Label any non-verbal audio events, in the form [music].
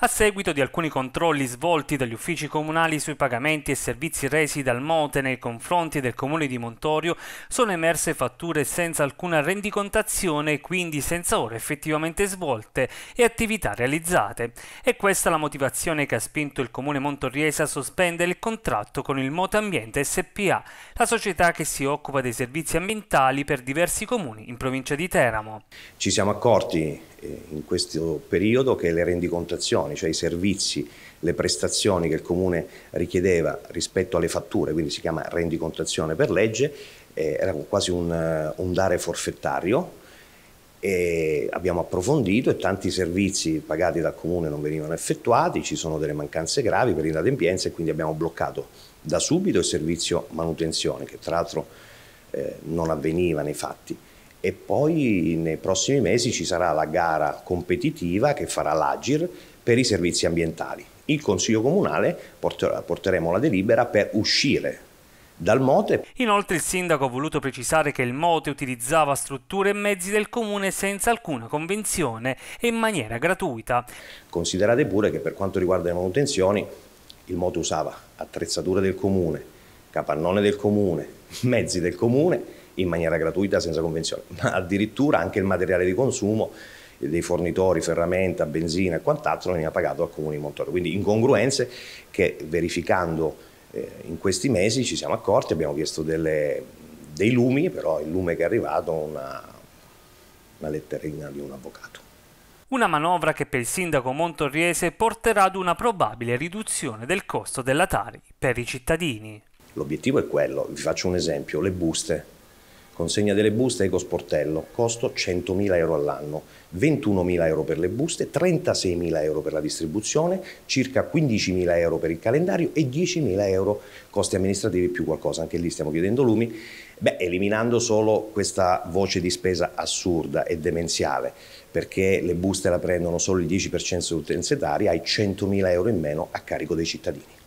a seguito di alcuni controlli svolti dagli uffici comunali sui pagamenti e servizi resi dal Mote nei confronti del comune di Montorio, sono emerse fatture senza alcuna rendicontazione e quindi senza ore effettivamente svolte e attività realizzate. E questa è la motivazione che ha spinto il comune Montorriese a sospendere il contratto con il Mote Ambiente SPA, la società che si occupa dei servizi ambientali per diversi comuni in provincia di Teramo. Ci siamo accorti eh, in questo periodo che le rendicontazioni, cioè i servizi, le prestazioni che il Comune richiedeva rispetto alle fatture, quindi si chiama rendicontazione per legge, eh, era quasi un, eh, un dare forfettario e abbiamo approfondito e tanti servizi pagati dal Comune non venivano effettuati, ci sono delle mancanze gravi per inadempienza e quindi abbiamo bloccato da subito il servizio manutenzione che tra l'altro eh, non avveniva nei fatti e poi nei prossimi mesi ci sarà la gara competitiva che farà l'Agir per i servizi ambientali. Il Consiglio Comunale porterà, porteremo la delibera per uscire dal mote. Inoltre il sindaco ha voluto precisare che il mote utilizzava strutture e mezzi del comune senza alcuna convenzione e in maniera gratuita. Considerate pure che per quanto riguarda le manutenzioni il mote usava attrezzature del comune, capannone del comune, [laughs] mezzi del comune in maniera gratuita senza convenzione, [laughs] ma addirittura anche il materiale di consumo dei fornitori, ferramenta, benzina e quant'altro veniva pagato al Comune di Montoro. Quindi incongruenze che verificando eh, in questi mesi ci siamo accorti, abbiamo chiesto delle, dei lumi, però il lume che è arrivato è una, una letterina di un avvocato una manovra che per il sindaco Montorriese porterà ad una probabile riduzione del costo della Tari per i cittadini. L'obiettivo è quello, vi faccio un esempio, le buste consegna delle buste ecosportello, costo 100.000 euro all'anno, 21.000 euro per le buste, 36.000 euro per la distribuzione, circa 15.000 euro per il calendario e 10.000 euro costi amministrativi più qualcosa, anche lì stiamo chiedendo lumi, Beh, eliminando solo questa voce di spesa assurda e demenziale, perché le buste la prendono solo il 10% dell'utenza etaria, hai 100.000 euro in meno a carico dei cittadini.